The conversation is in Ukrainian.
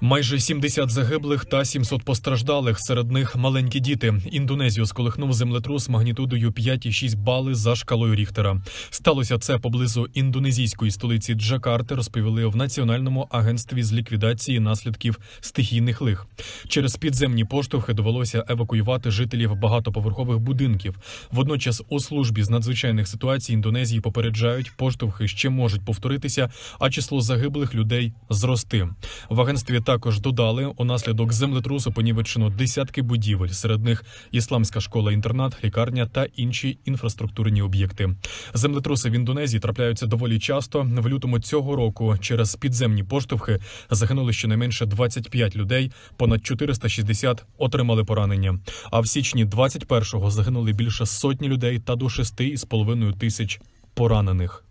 Майже 70 загиблих та 700 постраждалих. Серед них маленькі діти. Індонезію сколихнув землетрус магнітудою 5,6 бали за шкалою Ріхтера. Сталося це поблизу індонезійської столиці Джакарти. Розповіли в національному агентстві з ліквідації наслідків стихійних лих. Через підземні поштовхи довелося евакуювати жителів багатоповерхових будинків. Водночас, у службі з надзвичайних ситуацій індонезії попереджають, поштовхи ще можуть повторитися, а число загиблих людей зрости в агентстві також додали унаслідок землетрусу понівечено десятки будівель, серед них ісламська школа-інтернат, лікарня та інші інфраструктурні об'єкти. Землетруси в Індонезії трапляються доволі часто. В лютому цього року через підземні поштовхи загинули щонайменше 25 людей, понад 460 отримали поранення. А в січні 21-го загинули більше сотні людей та до 6,5 тисяч поранених.